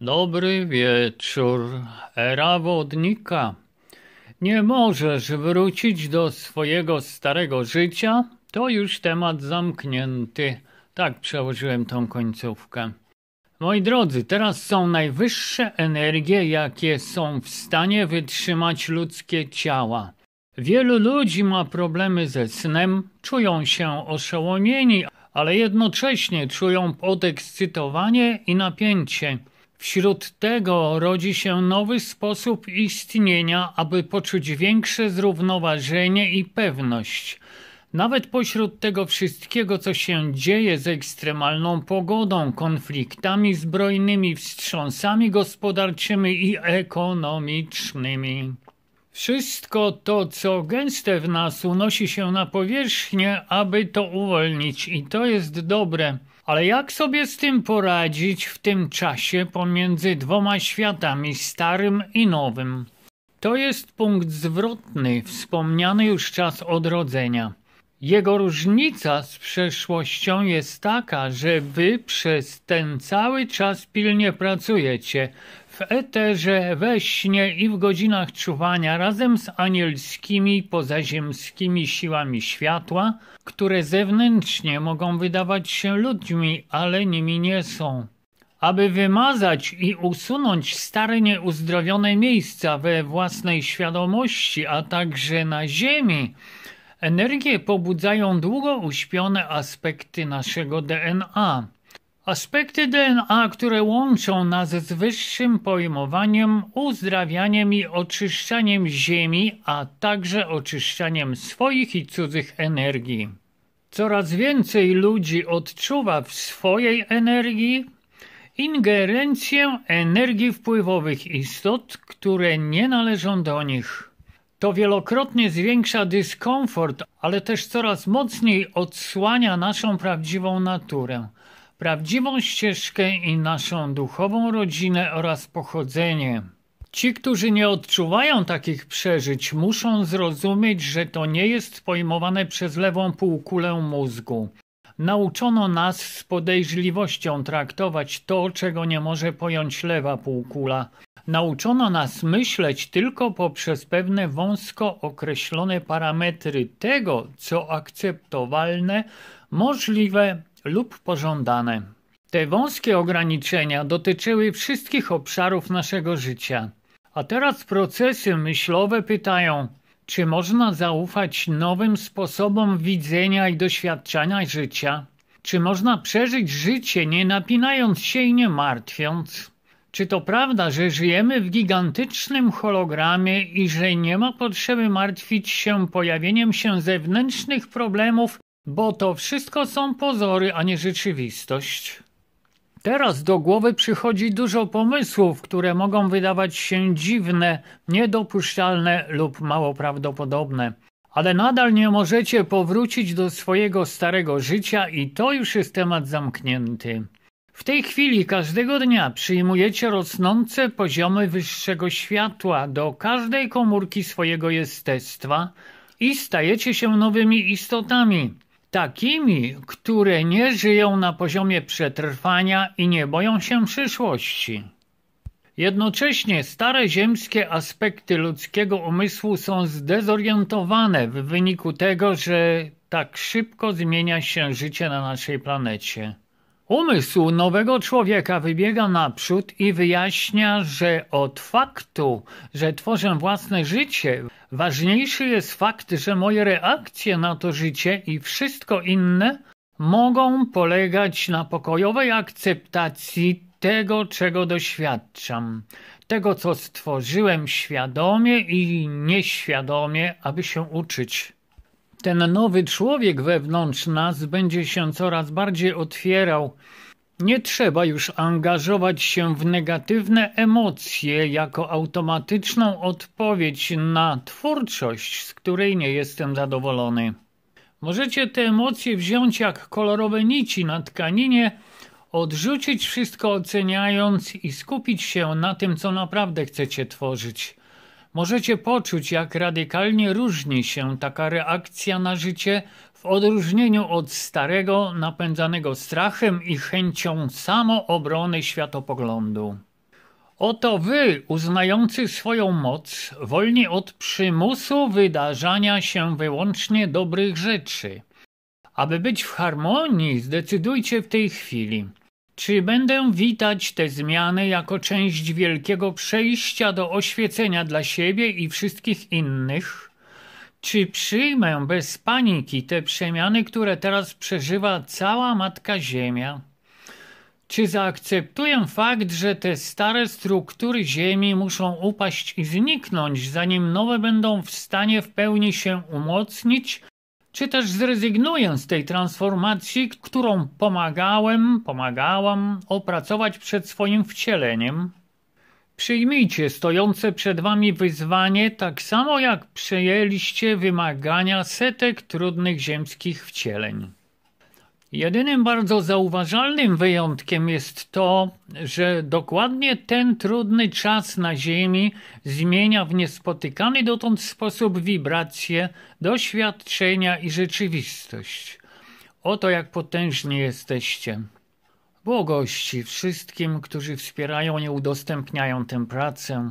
Dobry wieczór, era wodnika. Nie możesz wrócić do swojego starego życia? To już temat zamknięty. Tak przełożyłem tą końcówkę. Moi drodzy, teraz są najwyższe energie, jakie są w stanie wytrzymać ludzkie ciała. Wielu ludzi ma problemy ze snem, czują się oszołomieni, ale jednocześnie czują podekscytowanie i napięcie. Wśród tego rodzi się nowy sposób istnienia, aby poczuć większe zrównoważenie i pewność. Nawet pośród tego wszystkiego, co się dzieje z ekstremalną pogodą, konfliktami zbrojnymi, wstrząsami gospodarczymi i ekonomicznymi. Wszystko to, co gęste w nas, unosi się na powierzchnię, aby to uwolnić, i to jest dobre. Ale jak sobie z tym poradzić w tym czasie pomiędzy dwoma światami, starym i nowym? To jest punkt zwrotny, wspomniany już czas odrodzenia. Jego różnica z przeszłością jest taka, że wy przez ten cały czas pilnie pracujecie, w eterze, we śnie i w godzinach czuwania razem z anielskimi, pozaziemskimi siłami światła, które zewnętrznie mogą wydawać się ludźmi, ale nimi nie są. Aby wymazać i usunąć stare nieuzdrowione miejsca we własnej świadomości, a także na Ziemi, energie pobudzają długo uśpione aspekty naszego DNA – Aspekty DNA, które łączą nas z wyższym pojmowaniem, uzdrawianiem i oczyszczaniem ziemi, a także oczyszczaniem swoich i cudzych energii. Coraz więcej ludzi odczuwa w swojej energii ingerencję energii wpływowych istot, które nie należą do nich. To wielokrotnie zwiększa dyskomfort, ale też coraz mocniej odsłania naszą prawdziwą naturę prawdziwą ścieżkę i naszą duchową rodzinę oraz pochodzenie. Ci, którzy nie odczuwają takich przeżyć, muszą zrozumieć, że to nie jest pojmowane przez lewą półkulę mózgu. Nauczono nas z podejrzliwością traktować to, czego nie może pojąć lewa półkula. Nauczono nas myśleć tylko poprzez pewne wąsko określone parametry tego, co akceptowalne, możliwe lub pożądane. Te wąskie ograniczenia dotyczyły wszystkich obszarów naszego życia. A teraz procesy myślowe pytają, czy można zaufać nowym sposobom widzenia i doświadczania życia? Czy można przeżyć życie nie napinając się i nie martwiąc? Czy to prawda, że żyjemy w gigantycznym hologramie i że nie ma potrzeby martwić się pojawieniem się zewnętrznych problemów bo to wszystko są pozory, a nie rzeczywistość. Teraz do głowy przychodzi dużo pomysłów, które mogą wydawać się dziwne, niedopuszczalne lub mało prawdopodobne. Ale nadal nie możecie powrócić do swojego starego życia i to już jest temat zamknięty. W tej chwili każdego dnia przyjmujecie rosnące poziomy wyższego światła do każdej komórki swojego jestestwa i stajecie się nowymi istotami, takimi, które nie żyją na poziomie przetrwania i nie boją się przyszłości. Jednocześnie stare ziemskie aspekty ludzkiego umysłu są zdezorientowane w wyniku tego, że tak szybko zmienia się życie na naszej planecie. Umysł nowego człowieka wybiega naprzód i wyjaśnia, że od faktu, że tworzę własne życie, Ważniejszy jest fakt, że moje reakcje na to życie i wszystko inne mogą polegać na pokojowej akceptacji tego, czego doświadczam, tego, co stworzyłem świadomie i nieświadomie, aby się uczyć. Ten nowy człowiek wewnątrz nas będzie się coraz bardziej otwierał nie trzeba już angażować się w negatywne emocje jako automatyczną odpowiedź na twórczość, z której nie jestem zadowolony. Możecie te emocje wziąć jak kolorowe nici na tkaninie, odrzucić wszystko oceniając i skupić się na tym, co naprawdę chcecie tworzyć. Możecie poczuć, jak radykalnie różni się taka reakcja na życie w odróżnieniu od starego, napędzanego strachem i chęcią samoobrony światopoglądu. Oto wy, uznający swoją moc, wolni od przymusu wydarzania się wyłącznie dobrych rzeczy. Aby być w harmonii, zdecydujcie w tej chwili – czy będę witać te zmiany jako część wielkiego przejścia do oświecenia dla siebie i wszystkich innych? Czy przyjmę bez paniki te przemiany, które teraz przeżywa cała Matka Ziemia? Czy zaakceptuję fakt, że te stare struktury Ziemi muszą upaść i zniknąć, zanim nowe będą w stanie w pełni się umocnić czy też zrezygnuję z tej transformacji, którą pomagałem, pomagałam opracować przed swoim wcieleniem? Przyjmijcie stojące przed Wami wyzwanie tak samo jak przejęliście wymagania setek trudnych ziemskich wcieleń. Jedynym bardzo zauważalnym wyjątkiem jest to, że dokładnie ten trudny czas na Ziemi zmienia w niespotykany dotąd sposób wibracje, doświadczenia i rzeczywistość. Oto jak potężni jesteście. Błogości wszystkim, którzy wspierają i udostępniają tę pracę.